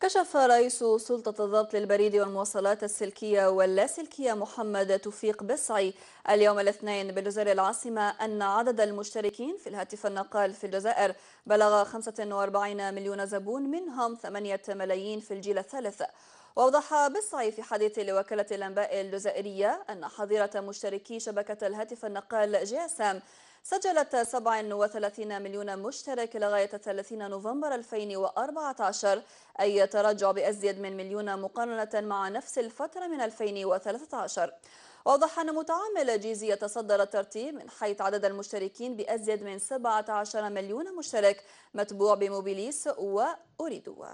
كشف رئيس سلطة الضبط للبريد والمواصلات السلكية واللاسلكية محمد توفيق بسعي اليوم الاثنين بالجزائر العاصمة أن عدد المشتركين في الهاتف النقال في الجزائر بلغ 45 مليون زبون منهم 8 ملايين في الجيل الثالث وأوضح بسعي في حديث لوكالة الأنباء الجزائرية أن حظيرة مشتركي شبكة الهاتف النقال جاسم سجلت 37 مليون مشترك لغاية 30 نوفمبر 2014 أي تراجع بأزيد من مليون مقارنة مع نفس الفترة من 2013 وضح أن متعامل جيزي يتصدر الترتيب من حيث عدد المشتركين بأزيد من 17 مليون مشترك متبوع بموبيليس وأوريدو